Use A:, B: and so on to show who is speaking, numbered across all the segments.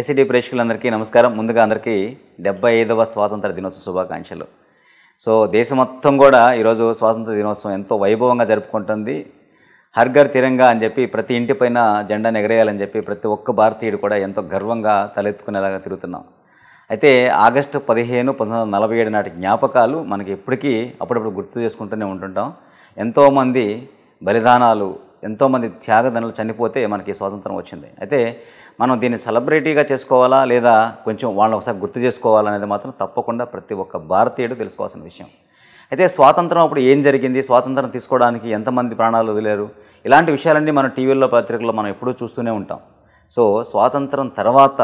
A: SCT ప్రేక్షకులందరికీ నమస్కారం ముందుగా అందరికీ డెబ్బై ఐదవ స్వాతంత్ర దినోత్సవ శుభాకాంక్షలు సో దేశం మొత్తం కూడా ఈరోజు స్వాతంత్ర దినోత్సవం ఎంతో వైభవంగా జరుపుకుంటుంది హర్ఘర్ తిరంగా అని చెప్పి ప్రతి ఇంటిపైన జెండాను ఎగరేయాలని చెప్పి ప్రతి ఒక్క భారతీయుడు కూడా ఎంతో గర్వంగా తలెత్తుకునేలాగా తిరుగుతున్నాం అయితే ఆగస్టు పదిహేను పంతొమ్మిది నలభై ఏడు నాటి జ్ఞాపకాలు మనకి ఎప్పటికీ అప్పుడప్పుడు గుర్తు చేసుకుంటూనే ఉంటుంటాం ఎంతోమంది బలిదానాలు ఎంతోమంది త్యాగదనులు చనిపోతే మనకి స్వాతంత్రం వచ్చింది అయితే మనం దీన్ని సెలబ్రిటీగా చేసుకోవాలా లేదా కొంచెం వాళ్ళని ఒకసారి గుర్తు చేసుకోవాలనేది మాత్రం తప్పకుండా ప్రతి ఒక్క భారతీయుడు తెలుసుకోవాల్సిన విషయం అయితే స్వాతంత్రం అప్పుడు ఏం జరిగింది స్వాతంత్రం తీసుకోవడానికి ఎంతమంది ప్రాణాలు వదిలేరు ఇలాంటి విషయాలన్నీ మనం టీవీల్లో పత్రికల్లో మనం ఎప్పుడూ చూస్తూనే ఉంటాం సో స్వాతంత్రం తర్వాత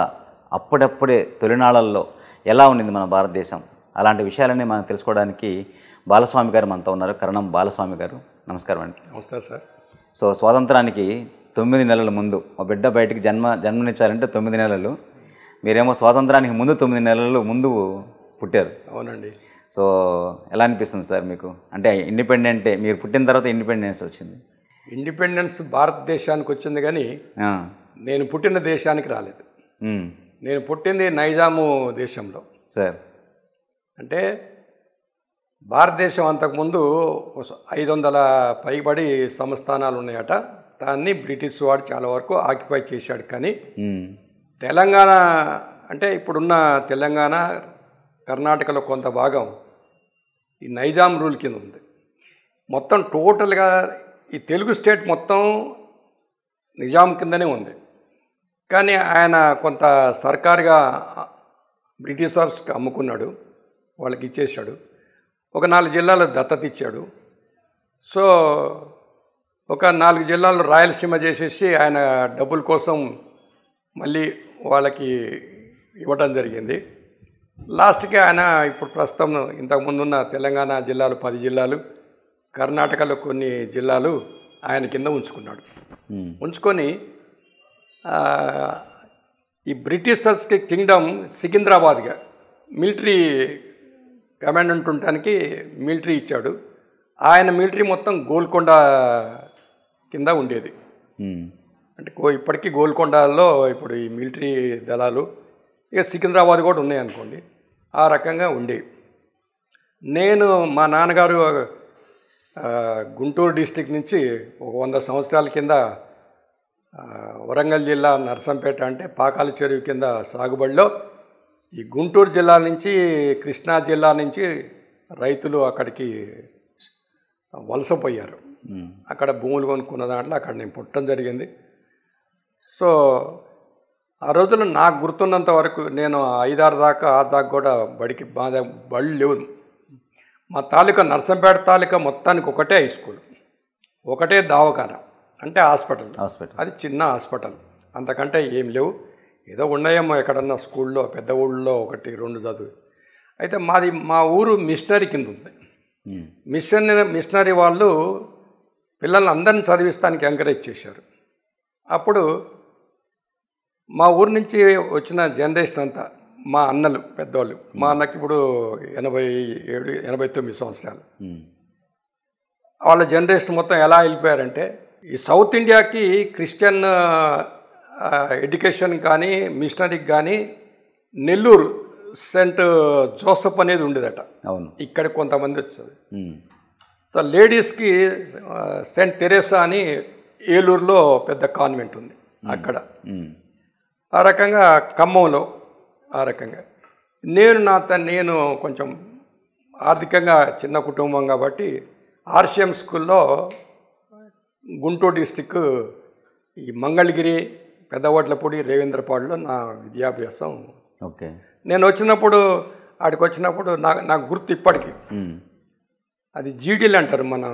A: అప్పుడప్పుడే తొలినాళ్ళల్లో ఎలా ఉండింది మన భారతదేశం అలాంటి విషయాలన్నీ మనం తెలుసుకోవడానికి బాలస్వామి గారు మనతో ఉన్నారు కరణం బాలస్వామి గారు నమస్కారం అండి నమస్కారం సార్ సో స్వాతంత్రానికి తొమ్మిది నెలల ముందు మా బిడ్డ బయటికి జన్మ జన్మనిచ్చారంటే తొమ్మిది నెలలు మీరేమో స్వాతంత్రానికి ముందు తొమ్మిది నెలలు ముందు పుట్టారు అవునండి సో ఎలా అనిపిస్తుంది సార్ మీకు అంటే ఇండిపెండెంటే మీరు పుట్టిన తర్వాత ఇండిపెండెన్స్ వచ్చింది
B: ఇండిపెండెన్స్ భారతదేశానికి వచ్చింది కానీ నేను పుట్టిన దేశానికి రాలేదు నేను పుట్టింది నైజాము దేశంలో సార్ అంటే భారతదేశం అంతకుముందు ఐదు వందల పైబడి సంస్థానాలు ఉన్నాయట దాన్ని బ్రిటిష్ వాడు చాలా వరకు ఆక్యుపై చేశాడు కానీ తెలంగాణ అంటే ఇప్పుడున్న తెలంగాణ కర్ణాటకలో కొంత భాగం ఈ నైజాం రూల్ కింద ఉంది మొత్తం టోటల్గా ఈ తెలుగు స్టేట్ మొత్తం నిజాం కిందనే ఉంది కానీ ఆయన కొంత సర్కారుగా బ్రిటిషర్స్కి అమ్ముకున్నాడు వాళ్ళకి ఇచ్చేశాడు ఒక నాలుగు జిల్లాలో దత్తత ఇచ్చాడు సో ఒక నాలుగు జిల్లాలో రాయలసీమ చేసేసి ఆయన డబ్బుల కోసం మళ్ళీ వాళ్ళకి ఇవ్వడం జరిగింది లాస్ట్కి ఆయన ఇప్పుడు ప్రస్తుతం ఇంతకుముందున్న తెలంగాణ జిల్లాలు పది జిల్లాలు కర్ణాటకలో కొన్ని జిల్లాలు ఆయన కింద ఉంచుకున్నాడు ఉంచుకొని ఈ బ్రిటిషర్స్కి కింగ్డమ్ సికింద్రాబాద్గా మిలిటరీ కమాండెంట్ ఉండటానికి మిలిటరీ ఇచ్చాడు ఆయన మిలిటరీ మొత్తం గోల్కొండ కింద ఉండేది అంటే ఇప్పటికీ గోల్కొండలో ఇప్పుడు ఈ మిలిటరీ దళాలు ఇక సికింద్రాబాద్ కూడా ఉన్నాయి అనుకోండి ఆ రకంగా ఉండేవి నేను మా నాన్నగారు గుంటూరు డిస్టిక్ నుంచి ఒక వంద సంవత్సరాల కింద వరంగల్ జిల్లా నరసంపేట అంటే పాకాల చెరువు కింద సాగుబడిలో ఈ గుంటూరు జిల్లా నుంచి కృష్ణా జిల్లా నుంచి రైతులు అక్కడికి వలసపోయారు అక్కడ భూములు కొనుక్కున్న దాంట్లో అక్కడ నేను పుట్టడం జరిగింది సో ఆ రోజుల్లో నాకు గుర్తున్నంత వరకు నేను ఐదారు దాకా ఆరు దాకా కూడా బడికి మా బళ్ళు లేవు మా తాలూకా నర్సంపేట తాలూకా మొత్తానికి ఒకటే హై స్కూల్ ఒకటే దావఖాన అంటే హాస్పిటల్ హాస్పిటల్ అది చిన్న హాస్పిటల్ అంతకంటే ఏం లేవు ఏదో ఉన్నాయేమో ఎక్కడన్నా స్కూల్లో పెద్ద ఊళ్ళో ఒకటి రెండు చదువు అయితే మాది మా ఊరు మిషనరీ కింద ఉంది మిషన్ మిషనరీ వాళ్ళు పిల్లల్ని అందరిని చదివిస్తానికి ఎంకరేజ్ చేశారు అప్పుడు మా ఊరు నుంచి వచ్చిన జనరేషన్ అంతా మా అన్నలు పెద్దవాళ్ళు మా అన్నకి ఇప్పుడు ఎనభై ఏడు ఎనభై తొమ్మిది సంవత్సరాలు వాళ్ళ జనరేషన్ మొత్తం ఎలా వెళ్ళిపోయారంటే ఈ సౌత్ ఇండియాకి క్రిస్టియన్ ఎడ్యుకేషన్ కానీ మిషనరీకి కానీ నెల్లూరు సెంట్ జోసఫ్ అనేది ఉండేదట అవును ఇక్కడ కొంతమంది వచ్చేది లేడీస్కి సెంట్ తెరేసా అని ఏలూరులో పెద్ద కాన్వెంట్ ఉంది అక్కడ ఆ రకంగా ఖమ్మంలో ఆ రకంగా నేను నా నేను కొంచెం ఆర్థికంగా చిన్న కుటుంబం కాబట్టి ఆర్షియం స్కూల్లో గుంటూరు డిస్టిక్ ఈ మంగళగిరి పెద్దవాట్లపూడి రేవేంద్రపాడులో నా విద్యాభ్యాసం ఓకే నేను వచ్చినప్పుడు ఆడికి వచ్చినప్పుడు నాకు నాకు గుర్తు ఇప్పటికీ అది జీడీలు అంటారు మన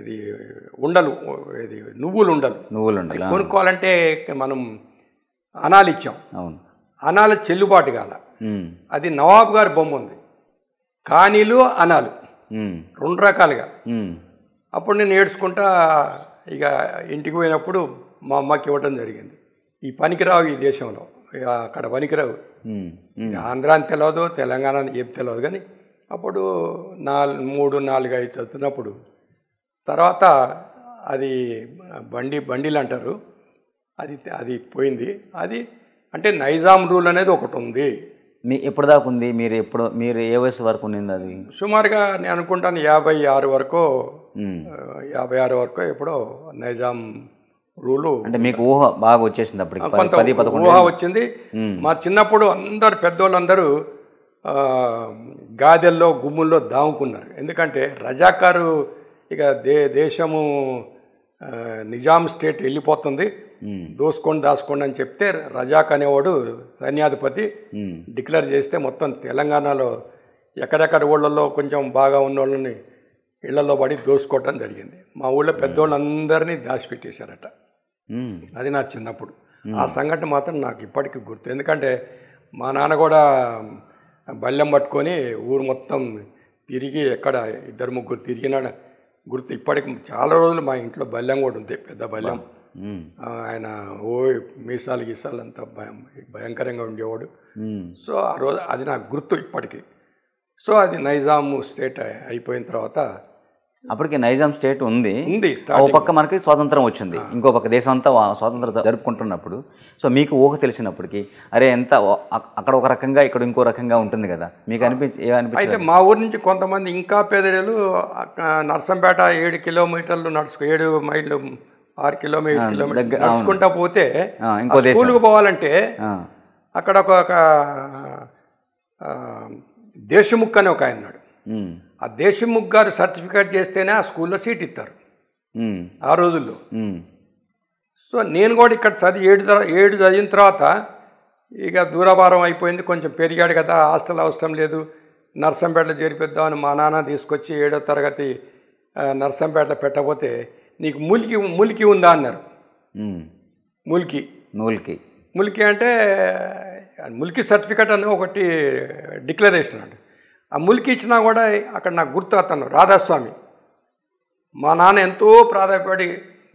B: ఇది ఉండలు ఇది నువ్వులు ఉండలు నువ్వులు ఉండాలి కొనుక్కోవాలంటే మనం అనాలు ఇచ్చాం అవును అనాల చెల్లుబాటు కాల అది నవాబు గారి బొమ్మ ఉంది కానీలు అనాలు రెండు రకాలుగా అప్పుడు నేను ఏడ్చుకుంటా ఇక ఇంటికి పోయినప్పుడు మా అమ్మకి ఇవ్వటం జరిగింది ఈ పనికిరావు ఈ దేశంలో అక్కడ పనికిరావు ఆంధ్ర అని తెలియదు తెలంగాణ అని ఏం తెలియదు కానీ అప్పుడు నాలుగు మూడు నాలుగు ఐదు చదువుతున్నప్పుడు తర్వాత అది బండి బండిలు అంటారు అది అది పోయింది అది అంటే నైజాం రూల్ అనేది ఒకటి ఉంది మీ ఎప్పుడు దాకా ఉంది మీరు ఎప్పుడు మీరు ఏ వయసు వరకు ఉండింది అది సుమారుగా నేను అనుకుంటాను యాభై ఆరు వరకు యాభై ఆరు వరకు ఎప్పుడో నైజాం రూలు
A: అంటే మీకు ఊహ బాగా వచ్చేసింది అప్పుడు ఊహ వచ్చింది
B: మా చిన్నప్పుడు అందరు పెద్దోళ్ళందరూ గాదెల్లో గుమ్ముల్లో దాముకున్నారు ఎందుకంటే రజాకారు ఇక దే దేశము నిజాం స్టేట్ వెళ్ళిపోతుంది దోసుకోండి దాసుకోండి అని చెప్తే రజాక్ అనేవాడు సైన్యాధిపతి డిక్లేర్ చేస్తే మొత్తం తెలంగాణలో ఎక్కడెక్కడ ఊళ్ళల్లో కొంచెం బాగా ఉన్న వాళ్ళని ఇళ్లలో పడి దోసుకోవటం జరిగింది మా ఊళ్ళో పెద్దోళ్ళందరినీ దాచిపెట్టేశారట అది నా చిన్నప్పుడు ఆ సంఘటన మాత్రం నాకు ఇప్పటికీ గుర్తు ఎందుకంటే మా నాన్న కూడా బల్లెం పట్టుకొని ఊరు మొత్తం తిరిగి ఎక్కడ ఇద్దరు ముగ్గురు తిరిగినాడు గుర్తు ఇప్పటికి చాలా రోజులు మా ఇంట్లో బల్లెం కూడా ఉంది పెద్ద బల్లెం ఆయన ఓ మీసాలు గీసాలు అంతా భయం భయంకరంగా ఉండేవాడు సో ఆ రోజు అది నాకు గుర్తు ఇప్పటికీ సో అది నైజాము స్టేట్ అయిపోయిన తర్వాత
A: అప్పటికి నైజాం స్టేట్ ఉంది ఓ పక్క మనకి స్వాతంత్రం వచ్చింది ఇంకో పక్క దేశం అంతా స్వాతంత్రం జరుపుకుంటున్నప్పుడు సో మీకు ఊహ తెలిసినప్పటికి అరే ఎంత అక్కడ ఒక రకంగా ఇక్కడ ఇంకో రకంగా ఉంటుంది కదా మీకు అనిపించి అయితే మా
B: ఊరి నుంచి కొంతమంది ఇంకా పేదరేలు నర్సంపేట ఏడు కిలోమీటర్లు నడుచుకు ఏడు మైళ్ళు ఆరు కిలోమీటర్ కిలోమీటర్ నడుచుకుంటా పోతే ఇంకో స్కూల్కి పోవాలంటే అక్కడ ఒక దేశముఖ్ అని ఒక ఆయన ఆ దేశముఖ్ గారు సర్టిఫికేట్ చేస్తేనే ఆ స్కూల్లో సీట్ ఇస్తారు ఆ రోజుల్లో సో నేను కూడా ఇక్కడ చదివి ఏడు ఏడు చదివిన తర్వాత ఇక దూరభారం అయిపోయింది కొంచెం పెరిగాడు కదా హాస్టల్ అవసరం లేదు నర్సంపేటలో చేరిపిద్దామని మా నాన్న తీసుకొచ్చి ఏడో తరగతి నర్సంపేటలో పెట్టకపోతే నీకు ములికి ములికి ఉందా అన్నారు ములికి ములికి ములికి అంటే ములికి సర్టిఫికేట్ అని ఒకటి డిక్లరేషన్ అండి ఆ ములికి ఇచ్చినా కూడా అక్కడ నాకు గుర్తు అతను రాధాస్వామి మా నాన్న ఎంతో ప్రాధాన్యపడి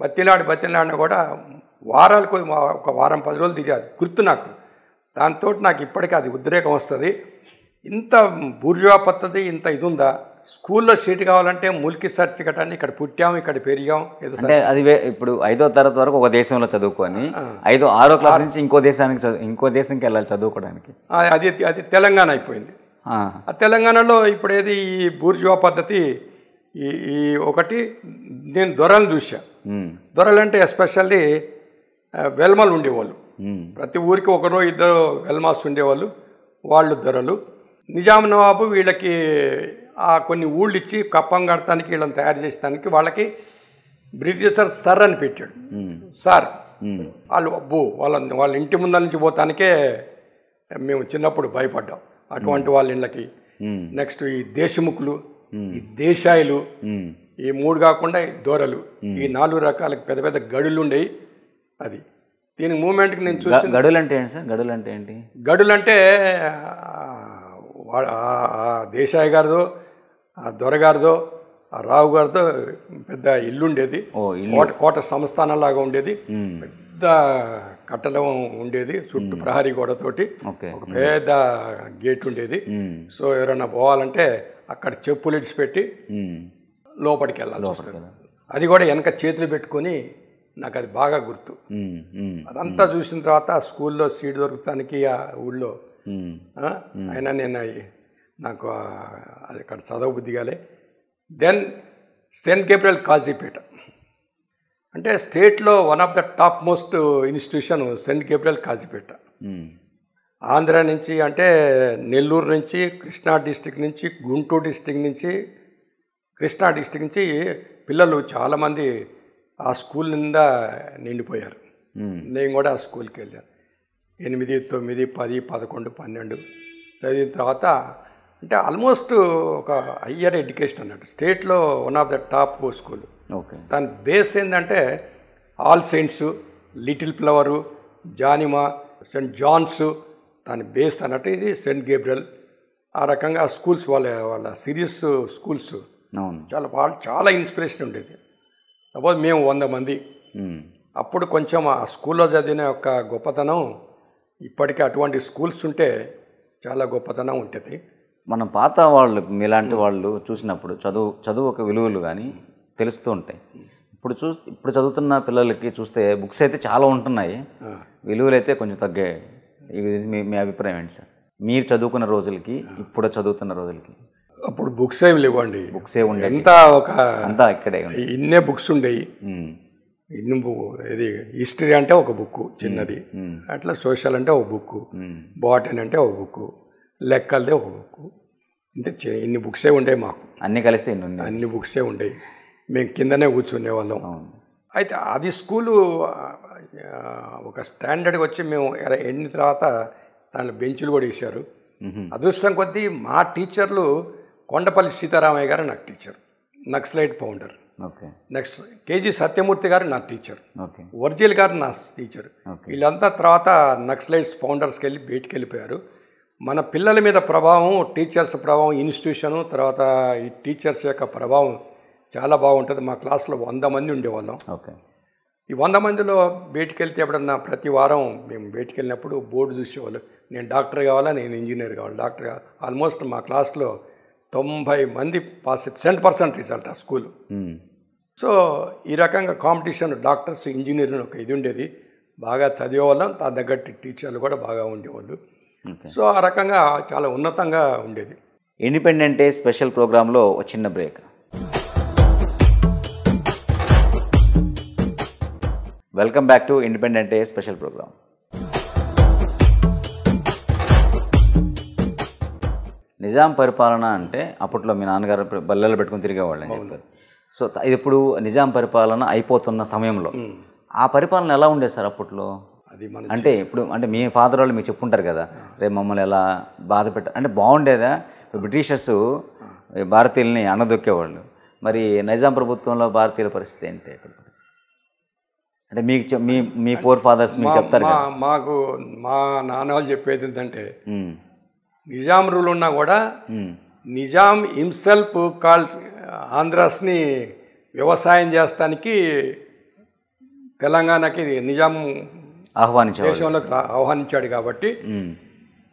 B: బతిలాడి బతిలాడిన కూడా వారాలకు ఒక వారం పది రోజులు దిగాది గుర్తు నాకు దాంతో నాకు ఇప్పటికీ అది ఉద్రేకం వస్తుంది ఇంత బూర్జువా పద్ధతి ఇంత ఇది ఉందా స్కూల్లో సీటు కావాలంటే ములికి సర్టిఫికెట్ అని ఇక్కడ పుట్టాం ఇక్కడ పెరిగాం ఏదో అంటే
A: అది ఇప్పుడు ఐదో తరగతి వరకు ఒక దేశంలో చదువుకొని ఐదో ఆరో క్లాస్ నుంచి ఇంకో దేశానికి ఇంకో దేశంకి వెళ్ళాలి చదువుకోవడానికి
B: అది అది తెలంగాణ అయిపోయింది తెలంగాణలో ఇప్పుడు ఏది ఈ బూర్జువా పద్ధతి ఈ ఈ ఒకటి నేను దొరలు చూసా అంటే ఎస్పెషల్లీ వెల్మలు ఉండేవాళ్ళు ప్రతి ఊరికి ఒకరో ఇద్దరు వెల్మాస్ ఉండేవాళ్ళు వాళ్ళు దొరలు నిజాం నవాబు వీళ్ళకి ఆ కొన్ని ఊళ్ళు ఇచ్చి కప్పం కడతానికి వీళ్ళని తయారు చేసడానికి వాళ్ళకి బ్రిటిషర్ సర్ అని పెట్టాడు సార్ వాళ్ళు అబ్బు వాళ్ళ వాళ్ళ ఇంటి ముందర నుంచి పోతానికే మేము చిన్నప్పుడు భయపడ్డాం అటువంటి వాళ్ళ ఇళ్ళకి నెక్స్ట్ ఈ దేశముఖులు ఈ దేశాయిలు ఈ మూడు కాకుండా దూరలు ఈ నాలుగు రకాల పెద్ద పెద్ద గడులు ఉండేవి అది దీని మూమెంట్కి నేను చూసి గడులు
A: అంటే ఏంటి సార్ గడులు అంటే ఏంటి
B: గడులు అంటే దేశాయి గారిదో ఆ దొరగారిదో ఆ రావు గారితో పెద్ద ఇల్లు ఉండేది కోట కోట సంస్థానం లాగా ఉండేది పెద్ద కట్టడం ఉండేది చుట్టూ ప్రహరీ గోడతోటి ఒక పెద్ద గేట్ ఉండేది సో ఎవరైనా పోవాలంటే అక్కడ చెప్పులు ఇడిచిపెట్టి లోపలికి వెళ్ళాలి వస్తుంది అది కూడా వెనక చేతులు పెట్టుకొని నాకు అది బాగా గుర్తు అదంతా చూసిన తర్వాత స్కూల్లో సీట్ దొరుకుతానికి ఆ ఊళ్ళో అయినా నేను నాకు అది అక్కడ చదవబుద్ధిగాలే దెన్ సెయింట్ గేబ్రియల్ కాజీపేట అంటే స్టేట్లో one of the top most institution Saint Gabriel Kazipet Andhra నుంచి అంటే నెల్లూరు నుంచి కృష్ణా డిస్టిక్ నుంచి గుంటూరు డిస్టిక్ నుంచి కృష్ణా డిస్టిక్ నుంచి పిల్లలు చాలామంది ఆ స్కూల్ నిండా నిండిపోయారు నేను కూడా ఆ స్కూల్కి వెళ్ళాను ఎనిమిది తొమ్మిది పది పదకొండు పన్నెండు చదివిన తర్వాత అంటే ఆల్మోస్ట్ ఒక హయ్యర్ ఎడ్యుకేషన్ అన్నట్టు స్టేట్లో one of the top school దాని బేస్ ఏంటంటే ఆల్ సెయింట్స్ లిటిల్ ఫ్లవరు జానిమా సెంట్ జాన్స్ దాని బేస్ అన్నట్టు ఇది సెంట్ గేబ్రియల్ ఆ రకంగా స్కూల్స్ వాళ్ళ వాళ్ళ సిరియస్ స్కూల్స్ చాలా వాళ్ళు చాలా ఇన్స్పిరేషన్ ఉండేది సపోజ్ మేము వంద మంది అప్పుడు కొంచెం ఆ స్కూల్లో చదివిన యొక్క గొప్పతనం ఇప్పటికీ అటువంటి స్కూల్స్ ఉంటే చాలా గొప్పతనం ఉంటుంది
A: మనం పాత వాళ్ళు మీలాంటి వాళ్ళు చూసినప్పుడు చదువు చదువు ఒక విలువలు కానీ తెలుస్తూ ఉంటాయి ఇప్పుడు చూ ఇప్పుడు చదువుతున్న పిల్లలకి చూస్తే బుక్స్ అయితే చాలా ఉంటున్నాయి విలువలు అయితే కొంచెం తగ్గాయి ఇది మీ మీ అభిప్రాయం ఏంటి సార్ మీరు చదువుకున్న రోజులకి ఇప్పుడు చదువుతున్న రోజులకి అప్పుడు బుక్స్ ఏమి లేవండి బుక్స్ ఏ ఉండే అంతా ఒక అంతా ఇక్కడే
B: ఇన్నే బుక్స్ ఉండేవి ఇన్ని ఇది హిస్టరీ అంటే ఒక బుక్ చిన్నది అట్లా సోషల్ అంటే ఒక బుక్ బాటనీ అంటే ఒక బుక్ లెక్కలదే ఒక బుక్ అంటే ఇన్ని బుక్సే ఉండేవి మాకు అన్నీ కలిస్తే అన్ని బుక్సే ఉండేవి మేము కిందనే కూర్చునే వాళ్ళం అయితే అది స్కూలు ఒక స్టాండర్డ్కి వచ్చి మేము ఎండిన తర్వాత దాంట్లో బెంచ్లు కూడా వేశారు అదృష్టం కొద్దీ మా టీచర్లు కొండపల్లి సీతారామయ్య గారు నాకు teacher Naxalite founder next KG Satyamurthy గారు నా టీచర్ ఒరిజినల్ గారు నా టీచర్ వీళ్ళంతా తర్వాత నక్సలైట్స్ ఫౌండర్స్కి వెళ్ళి బయటికి వెళ్ళిపోయారు మన పిల్లల మీద ప్రభావం టీచర్స్ ప్రభావం ఇన్స్టిట్యూషను తర్వాత ఈ టీచర్స్ యొక్క ప్రభావం చాలా బాగుంటుంది మా క్లాస్లో వంద మంది ఉండేవాళ్ళం ఓకే ఈ వంద మందిలో బయటికి వెళ్తే ఎప్పుడన్నా ప్రతి వారం మేము బయటికి వెళ్ళినప్పుడు బోర్డు చూసేవాళ్ళు నేను డాక్టర్ కావాలా నేను ఇంజనీర్ కావాలి డాక్టర్ ఆల్మోస్ట్ మా క్లాస్లో తొంభై మంది పాస్ సెవెన్ పర్సెంట్ రిజల్ట్ ఆ స్కూల్ సో ఈ రకంగా కాంపిటీషన్ డాక్టర్స్ ఇంజనీరింగ్ ఒక ఇది ఉండేది బాగా చదివేవాళ్ళం దాని తగ్గట్టు టీచర్లు కూడా బాగా ఉండేవాళ్ళు సో ఆ రకంగా చాలా ఉన్నతంగా ఉండేది
A: ఇండిపెండెంట్ డే స్పెషల్ ప్రోగ్రాంలో చిన్న break welcome back to independent day special programme Nizam పరిపాలన అంటే అప్పట్లో మీ నాన్నగారు బల్లెలు పెట్టుకుని తిరిగేవాళ్ళని చెప్పారు సో ఇప్పుడు నిజాం పరిపాలన అయిపోతున్న సమయంలో ఆ పరిపాలన ఎలా ఉండేది సార్ అప్పట్లో అంటే ఇప్పుడు అంటే మీ ఫాదర్ వాళ్ళు మీరు చెప్పుంటారు కదా రేపు మమ్మల్ని ఎలా బాధ పెట్ట అంటే బాగుండేదా బ్రిటిషర్స్ భారతీయుల్ని అన్నదొక్కేవాళ్ళు మరి నిజాం ప్రభుత్వంలో భారతీయుల పరిస్థితి ఏంటి అంటే మీకు మీ మీ ఫోర్ ఫాదర్స్ మీకు చెప్తారు
B: మాకు మా నాన్న వాళ్ళు చెప్పేది ఏంటంటే నిజాం రూల్ ఉన్నా కూడా నిజాం హిమ్సెల్ఫ్ కాల్ ఆంధ్రాస్ని వ్యవసాయం చేస్తానికి తెలంగాణకి నిజాం
A: ఆహ్వానించాడు దేశంలోకి
B: ఆహ్వానించాడు కాబట్టి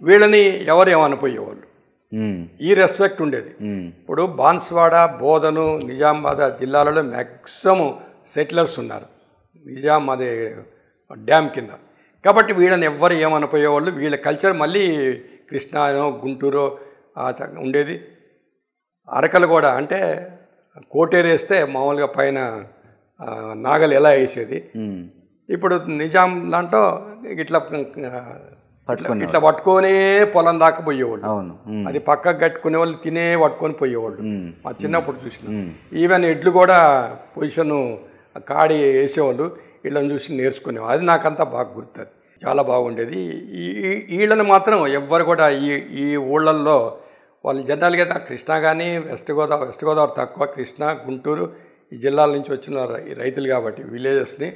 B: వీళ్ళని ఎవరు ఏమనిపోయేవాళ్ళు ఈ రెస్పెక్ట్ ఉండేది ఇప్పుడు బాన్స్వాడ బోధను నిజామాబాద్ జిల్లాలలో మ్యాక్సిమం సెటిలర్స్ ఉన్నారు నిజాం అదే డ్యామ్ కింద కాబట్టి వీళ్ళని ఎవ్వరు ఏమనిపోయేవాళ్ళు వీళ్ళ కల్చర్ మళ్ళీ కృష్ణానో గుంటూరు ఉండేది అరకలు కూడా అంటే కోటేరేస్తే మామూలుగా పైన నాగలు ఎలా వేసేది ఇప్పుడు నిజాం దాంట్లో ఇట్లా ఇట్లా పట్టుకొనే పొలం దాకా పోయేవాళ్ళు అది పక్కకు కట్టుకునే వాళ్ళు తినే పట్టుకొని పోయేవాళ్ళు మా చిన్నప్పుడు చూసిన ఈవెన్ ఎడ్లు కూడా పొజిషను కాడి వేసేవాళ్ళు వీళ్ళని చూసి నేర్చుకునేవాళ్ళు అది నాకంతా బాగా గుర్తుంది చాలా బాగుండేది ఈ వీళ్ళని మాత్రం ఎవ్వరు కూడా ఈ ఈ ఊళ్ళల్లో వాళ్ళు జనరల్గా అయితే కృష్ణా కానీ వెస్ట్ గోదావరి వెస్ట్ గోదావరి తక్కువ కృష్ణా గుంటూరు ఈ జిల్లాల నుంచి వచ్చిన రైతులు కాబట్టి విలేజెస్ని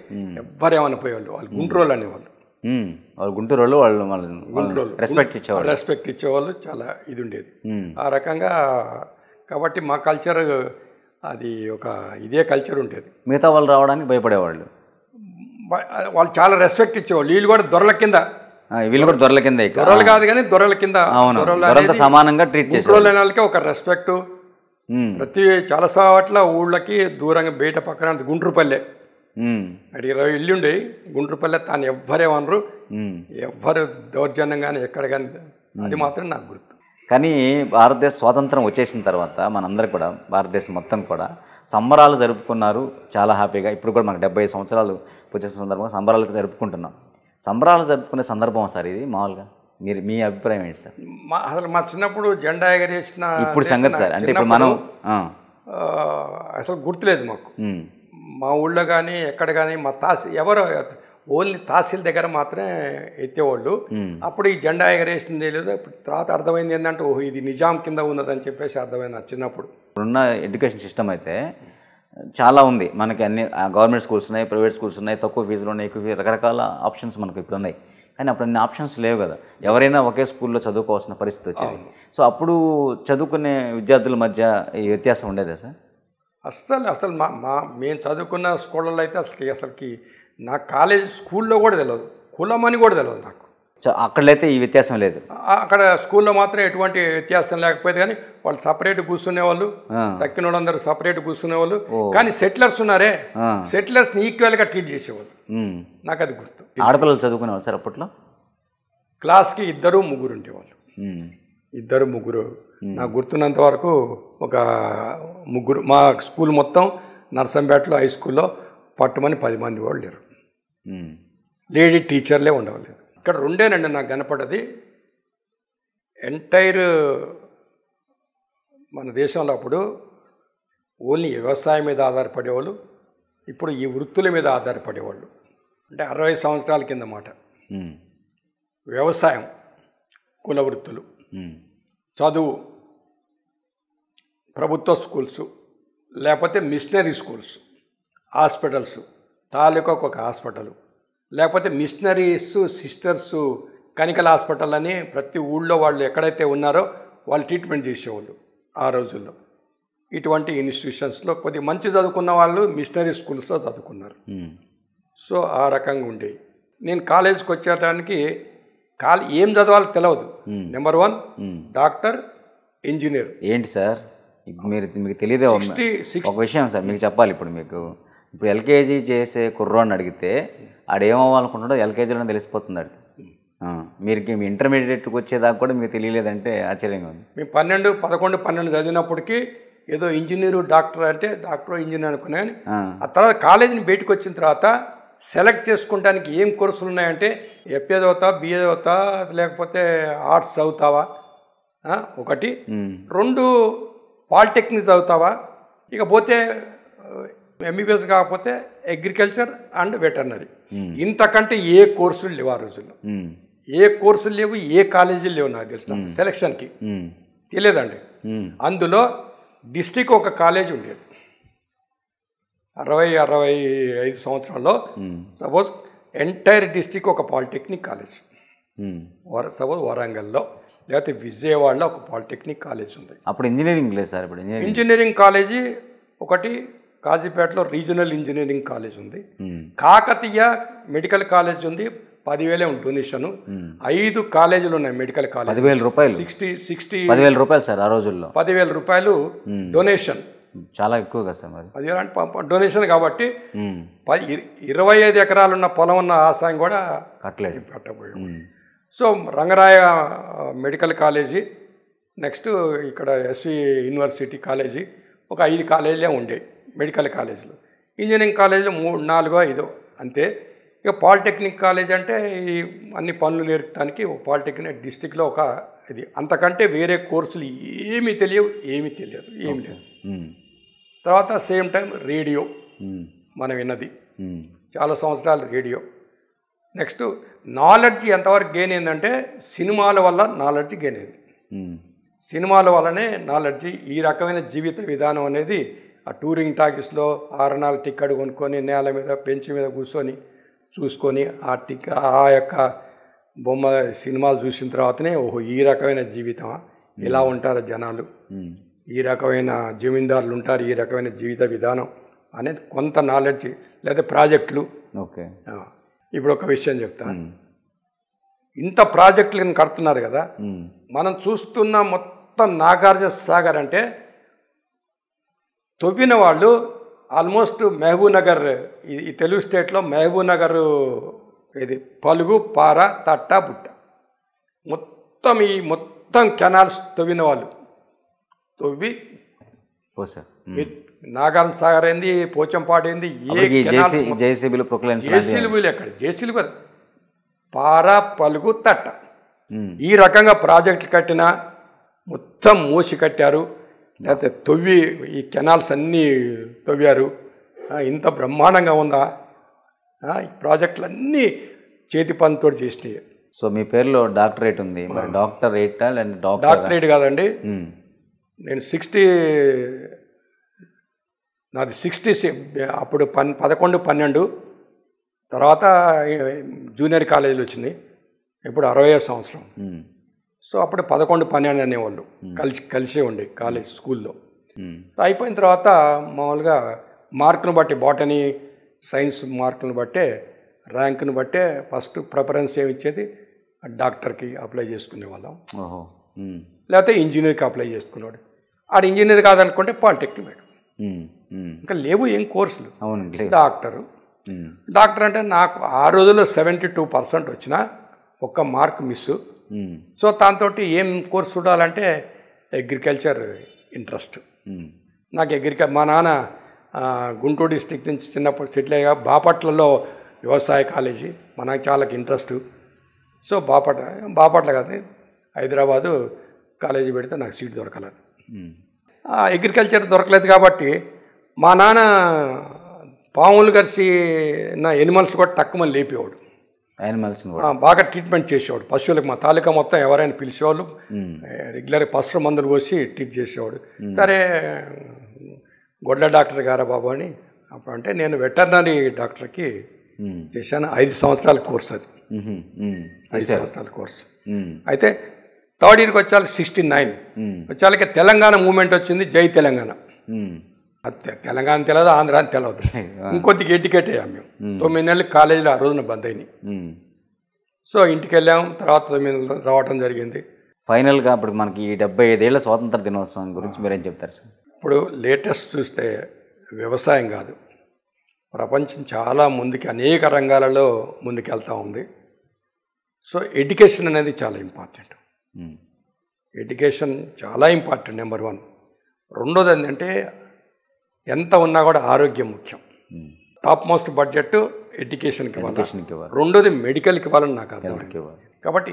B: ఎవ్వరేమనిపోయేవాళ్ళు వాళ్ళు గుంటూరు అనేవాళ్ళు
A: వాళ్ళు గుంటూరు వాళ్ళు వాళ్ళు గుంటూరు రెస్పెక్ట్ ఇచ్చేవాళ్ళు
B: రెస్పెక్ట్ ఇచ్చేవాళ్ళు చాలా ఇది ఉండేది ఆ రకంగా కాబట్టి మా కల్చర్ అది ఒక ఇదే కల్చర్ ఉండేది
A: మిగతా వాళ్ళు రావడానికి భయపడేవాళ్ళు
B: వాళ్ళు చాలా రెస్పెక్ట్ ఇచ్చేవాళ్ళు వీళ్ళు కూడా దొరల కింద వీళ్ళు కూడా దొరల కింద దొరలు కాదు కానీ దొరల కింద అవును సమానంగా ట్రీట్ చేసే వాళ్ళకి ఒక రెస్పెక్ట్ ప్రతి చాలా చోట్ల ఊళ్ళకి దూరంగా బయట పక్కన గుండ్రుపల్లె అడిగి ఇరవై ఇల్లు ఉండే గుండ్రుపల్లె తాను వనరు ఎవ్వరు దౌర్జన్యం కానీ ఎక్కడ కానీ అది మాత్రం నాకు గుర్తు
A: కానీ భారతదేశ స్వాతంత్రం వచ్చేసిన తర్వాత మనందరూ కూడా భారతదేశం మొత్తం కూడా సంబరాలు జరుపుకున్నారు చాలా హ్యాపీగా ఇప్పుడు కూడా మనకు డెబ్బై సంవత్సరాలు వచ్చేసిన సందర్భంగా సంబరాలు జరుపుకుంటున్నాం సంబరాలు జరుపుకునే సందర్భం సార్ ఇది మామూలుగా మీరు మీ అభిప్రాయం ఏంటి సార్
B: మా అసలు మా చిన్నప్పుడు జెండా ఎగరేసిన ఇప్పుడు సంగతి సార్ అంటే ఇప్పుడు మనం అసలు గుర్తులేదు మాకు మా ఊళ్ళో కానీ ఎక్కడ కానీ మా తాసి ఎవరో ఓన్లీ తహసీల్ దగ్గర మాత్రమే ఎత్తేవాళ్ళు అప్పుడు ఈ జెండా ఎగరేసింది లేదు తర్వాత అర్థమైంది ఏంటంటే ఓహో ఇది నిజాం కింద ఉన్నదని చెప్పేసి అర్థమైంది చిన్నప్పుడు
A: ఇప్పుడున్న ఎడ్యుకేషన్ సిస్టమ్ అయితే చాలా ఉంది మనకి అన్ని గవర్నమెంట్ స్కూల్స్ ఉన్నాయి ప్రైవేట్ స్కూల్స్ ఉన్నాయి తక్కువ ఫీజులు ఉన్నాయి ఎక్కువ రకరకాల ఆప్షన్స్ మనకు ఇప్పుడు ఉన్నాయి కానీ అప్పుడు అన్ని ఆప్షన్స్ లేవు కదా ఎవరైనా ఒకే స్కూల్లో చదువుకోవాల్సిన పరిస్థితి వచ్చింది సో అప్పుడు చదువుకునే విద్యార్థుల మధ్య ఈ వ్యత్యాసం ఉండేదా సార్
B: అస్సలు అసలు మా మా మేము చదువుకున్న స్కూళ్ళలో అయితే అసలు అసలుకి నా కాలేజ్ స్కూల్లో కూడా తెలియదు కులం అని కూడా తెలియదు నాకు
A: అక్కడైతే ఈ వ్యత్యాసం లేదు
B: అక్కడ స్కూల్లో మాత్రం ఎటువంటి వ్యత్యాసం లేకపోతే కానీ వాళ్ళు సపరేట్ కూర్చునేవాళ్ళు దక్కిన వాళ్ళందరూ సపరేట్ కూర్చునేవాళ్ళు కానీ సెటిలర్స్ ఉన్నారే సెటిలర్స్ ఈక్వల్గా ట్రీట్ చేసేవాళ్ళు నాకు అది గుర్తు ఆడపిల్లలు
A: చదువుకునేవాళ్ళు సార్ అప్పట్లో
B: క్లాస్కి ఇద్దరు ముగ్గురు ఉండేవాళ్ళు ఇద్దరు ముగ్గురు నాకు గుర్తున్నంత వరకు ఒక ముగ్గురు మా స్కూల్ మొత్తం నర్సంపేటలో హై స్కూల్లో పట్టుమని పది మంది వాళ్ళు లేరు లేడీ టీచర్లే ఉండవలేదు ఇక్కడ రెండేనండి నాకు కనపడది ఎంటైర్ మన దేశంలో అప్పుడు ఓన్లీ వ్యవసాయం మీద ఆధారపడేవాళ్ళు ఇప్పుడు ఈ వృత్తుల మీద ఆధారపడేవాళ్ళు అంటే అరవై సంవత్సరాల కింద మాట వ్యవసాయం కుల వృత్తులు చదువు ప్రభుత్వ స్కూల్స్ లేకపోతే మిషనరీ స్కూల్స్ హాస్పిటల్స్ తాలూకా ఒక హాస్పిటల్ లేకపోతే మిషనరీస్ సిస్టర్స్ కనికల హాస్పిటల్ అని ప్రతి ఊళ్ళో వాళ్ళు ఎక్కడైతే ఉన్నారో వాళ్ళు ట్రీట్మెంట్ చేసేవాళ్ళు ఆ రోజుల్లో ఇటువంటి ఇన్స్టిట్యూషన్స్లో కొద్దిగా మంచి చదువుకున్న వాళ్ళు మిషనరీ స్కూల్స్లో చదువుకున్నారు సో ఆ రకంగా ఉండేవి నేను కాలేజీకి వచ్చేటానికి కాల్ ఏం చదవాలో తెలియదు నెంబర్ వన్ డాక్టర్ ఇంజనీర్ ఏంటి సార్ మీకు మీకు
A: తెలియదు ఒక విషయం సార్ మీకు చెప్పాలి ఇప్పుడు మీకు ఇప్పుడు ఎల్కేజీ చేసే కుర్రాన్ని అడిగితే ఆడేమవ్వాలనుకుంటున్నాడో ఎల్కేజీలో తెలిసిపోతుంది అడిగి మీరు మీ ఇంటర్మీడియట్కి వచ్చేదాకా కూడా మీకు తెలియలేదంటే ఆశ్చర్యంగా ఉంది
B: మేము పన్నెండు పదకొండు పన్నెండు చదివినప్పటికీ ఏదో ఇంజనీరు డాక్టర్ అంటే డాక్టర్ ఇంజనీర్ అనుకున్నాను ఆ తర్వాత కాలేజీని బయటకు వచ్చిన తర్వాత సెలెక్ట్ చేసుకోవడానికి ఏం కోర్సులు ఉన్నాయంటే ఎఫ్ఏ చదువుతా బిఏ చదువుతా లేకపోతే ఆర్ట్స్ చదువుతావా ఒకటి రెండు పాలిటెక్నిక్ చదువుతావా ఇక పోతే ఎంబీబీఎస్ కాకపోతే అగ్రికల్చర్ అండ్ వెటర్నరీ ఇంతకంటే ఏ కోర్సులు లేవు ఆ రోజుల్లో hmm. ఏ కోర్సులు లేవు ఏ కాలేజీలు లేవు నాకు తెలిసిన సెలక్షన్కి hmm. hmm. తెలియదండి అందులో డిస్టిక్ ఒక కాలేజ్ ఉండేది అరవై అరవై ఐదు సంవత్సరాల్లో సపోజ్ ఎంటైర్ డిస్టిక్ ఒక పాలిటెక్నిక్ కాలేజ్ వర సపోజ్ వరంగల్లో లేకపోతే విజయవాడలో ఒక పాలిటెక్నిక్ కాలేజ్ ఉంది
A: అప్పుడు ఇంజనీరింగ్ లేదు సార్ ఇప్పుడు
B: ఇంజనీరింగ్ కాలేజీ ఒకటి కాజీపేటలో రీజనల్ ఇంజనీరింగ్ కాలేజ్ ఉంది కాకతీయ మెడికల్ కాలేజ్ ఉంది పదివేలే డొనేషన్ ఐదు కాలేజీలు ఉన్నాయి మెడికల్ కాలేజ్ పదివేల
A: రూపాయలు సిక్స్టీ
B: సిక్స్టీ పదివేల
A: రూపాయలు సార్ ఆ రోజుల్లో
B: పదివేల రూపాయలు డొనేషన్
A: చాలా ఎక్కువగా సార్ మరి
B: పదివేల అంటే డొనేషన్ కాబట్టి ఇరవై ఐదు ఎకరాలు ఉన్న పొలం ఉన్న ఆశయం కూడా కట్టలేదు కట్టబోయాం so Rangaraya medical college next ఇక్కడ ఎస్వి యూనివర్సిటీ కాలేజీ ఒక ఐదు కాలేజీలే ఉండేవి మెడికల్ కాలేజీలు ఇంజనీరింగ్ కాలేజీలు మూడు నాలుగో ఐదో అంతే ఇక పాలిటెక్నిక్ కాలేజ్ అంటే ఈ అన్ని పనులు నేర్పడానికి పాలిటెక్నిక్ డిస్టిక్లో ఒక ఇది అంతకంటే వేరే కోర్సులు ఏమీ తెలియవు ఏమీ తెలియదు ఏమి లేదు తర్వాత సేమ్ టైం రేడియో మనం విన్నది చాలా సంవత్సరాలు రేడియో నెక్స్ట్ నాలెడ్జ్ ఎంతవరకు గెయిన్ ఏంటంటే సినిమాల వల్ల నాలెడ్జ్ గెయిన్ అయింది సినిమాల వల్లనే నాలెడ్జ్ ఈ రకమైన జీవిత విధానం అనేది ఆ టూరింగ్ టాకీస్లో ఆరణాల టిక్కెట్ కొనుక్కొని నేల మీద బెంచ్ మీద కూర్చొని చూసుకొని ఆ టిక్ ఆ యొక్క బొమ్మ సినిమాలు చూసిన తర్వాతనే ఓహో ఈ రకమైన జీవితమా ఇలా ఉంటారు జనాలు ఈ రకమైన జమీందారులు ఉంటారు ఈ రకమైన జీవిత విధానం అనేది కొంత నాలెడ్జ్ లేదా ప్రాజెక్టులు ఓకే ఇప్పుడు ఒక విషయం చెప్తాను ఇంత ప్రాజెక్టులను కడుతున్నారు కదా మనం చూస్తున్న మొత్తం నాగార్జున సాగర్ అంటే తవ్విన వాళ్ళు ఆల్మోస్ట్ మహబూబ్నగర్ ఈ తెలుగు స్టేట్లో మహబూబ్నగర్ ఇది పలుగు పార తట్ట బుట్ట మొత్తం ఈ మొత్తం కెనాల్స్ తవ్విన వాళ్ళు తవ్వి నాగారం సాగర్ ఏంది పోచంపాడు ఏంది ఏ
A: జేసీబీలు జేసీబీలు
B: ఎక్కడ జేసీలు కదా పార పలుగు తట్ట ఈ రకంగా ప్రాజెక్టులు కట్టిన మొత్తం మూసి కట్టారు లేకపోతే తొవ్వి ఈ కెనాల్స్ అన్నీ తవ్వారు ఇంత బ్రహ్మాండంగా ఉందా ఈ అన్నీ
A: చేతి పనులతో చేసినాయి సో మీ పేరులో డాక్టరేట్ ఉంది డాక్టర్ డాక్టరేట్
B: కాదండి నేను సిక్స్టీ నాది సిక్స్టీ అప్పుడు పన్ పదకొండు పన్నెండు తర్వాత జూనియర్ కాలేజీలు వచ్చింది ఇప్పుడు అరవై సంవత్సరం సో అప్పుడు పదకొండు పన్నెండు అనేవాళ్ళు కలిసి కలిసే ఉండే కాలేజ్ స్కూల్లో అయిపోయిన తర్వాత మామూలుగా మార్కును బట్టి బాటనీ సైన్స్ మార్కులను బట్టే ర్యాంకును బట్టే ఫస్ట్ ప్రిఫరెన్స్ ఏమి ఇచ్చేది డాక్టర్కి అప్లై చేసుకునే వాళ్ళం లేకపోతే ఇంజనీర్కి అప్లై చేసుకునేవాడు ఆడు ఇంజనీర్ కాదనుకుంటే పాలిటెక్నిక్ మేడం ఇంకా లేవు ఏం కోర్సులు డాక్టరు డాక్టర్ అంటే నాకు ఆ రోజుల్లో సెవెంటీ టూ పర్సెంట్ వచ్చిన ఒక్క మార్క్ మిస్ Hmm. సో దాంతో ఏం కోర్స్ చూడాలంటే అగ్రికల్చర్ ఇంట్రెస్ట్ hmm. నాకు అగ్రికల్ మా నాన్న గుంటూరు డిస్టిక్ నుంచి చిన్నప్పుడు సెటిల్ అయ్యా బాపట్లలో వ్యవసాయ కాలేజీ మన చాలా ఇంట్రెస్ట్ సో బాపట్ల బాపట్ల కాదు హైదరాబాదు కాలేజీ పెడితే నాకు సీట్ దొరకలేదు hmm. అగ్రికల్చర్ దొరకలేదు కాబట్టి మా నాన్న పాములు కలిసి నా ఎనిమల్స్ కూడా తక్కువ లేపేవాడు యానిమల్స్ బాగా ట్రీట్మెంట్ చేసేవాడు పశువులకు మా తాలూకా మొత్తం ఎవరైనా పిలిచేవాళ్ళు రెగ్యులర్ hmm. పసుపు మందులు పోసి ట్రీట్ చేసేవాడు hmm. సరే గొడ్ల డాక్టర్ గారా బాబు అని అప్పుడు అంటే నేను వెటర్నరీ డాక్టర్కి hmm. చేశాను ఐదు సంవత్సరాల కోర్స్ అది
C: mm-hmm. ఐదు సంవత్సరాల
B: కోర్స్ అయితే థర్డ్ ఇయర్కి వచ్చాలి సిక్స్టీ నైన్ వచ్చాక తెలంగాణ మూమెంట్ వచ్చింది జై తెలంగాణ తెలంగాణ తెలియదు ఆంధ్ర అని తెలియదు ఇంకొద్ది ఎడ్యుకేట్ అయ్యాం మేము తొమ్మిది నెలలు కాలేజీలో ఆ రోజున బంద్ అయినాయి సో ఇంటికి వెళ్ళాం తర్వాత తొమ్మిది నెలలు రావటం జరిగింది
A: ఫైనల్గా ఇప్పుడు మనకి ఈ డెబ్బై ఐదేళ్ల స్వాతంత్ర దినోత్సవం గురించి మీరేం చెప్తారు సార్
B: ఇప్పుడు లేటెస్ట్ చూస్తే వ్యవసాయం కాదు ప్రపంచం చాలా ముందుకి అనేక రంగాలలో ముందుకెళ్తూ ఉంది సో ఎడ్యుకేషన్ అనేది చాలా ఇంపార్టెంట్ ఎడ్యుకేషన్ చాలా ఇంపార్టెంట్ నెంబర్ వన్ రెండోది ఏంటంటే ఎంత ఉన్నా కూడా ఆరోగ్యం ముఖ్యం టాప్ మోస్ట్ బడ్జెట్ ఎడ్యుకేషన్కి ఇవ్వాలి రెండోది మెడికల్కి ఇవ్వాలని నాకు అర్థం కాబట్టి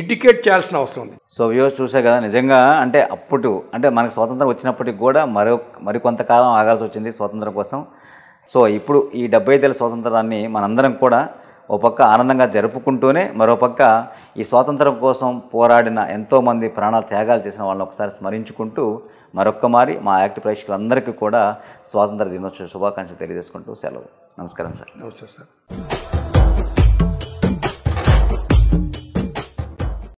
B: ఎడ్యుకేట్ చేయాల్సిన అవసరం ఉంది
A: సో వ్యూస్ చూసే కదా నిజంగా అంటే అప్పుడు అంటే మనకు స్వాతంత్రం వచ్చినప్పటికి కూడా మరో మరికొంతకాలం ఆగాల్సి వచ్చింది స్వాతంత్రం కోసం సో ఇప్పుడు ఈ డెబ్బై ఐదేళ్ళ స్వతంత్రాన్ని మనందరం కూడా ఓ పక్క ఆనందంగా జరుపుకుంటూనే మరోపక్క ఈ స్వాతంత్రం కోసం పోరాడిన ఎంతోమంది ప్రాణాలు త్యాగాలు చేసిన వాళ్ళని ఒకసారి స్మరించుకుంటూ మరొక్క మారి మా యాక్ట్ ప్రేక్షకులందరికీ కూడా స్వాతంత్ర దినోత్సవ శుభాకాంక్షలు తెలియజేసుకుంటూ సెలవు నమస్కారం సార్ నమస్తే సార్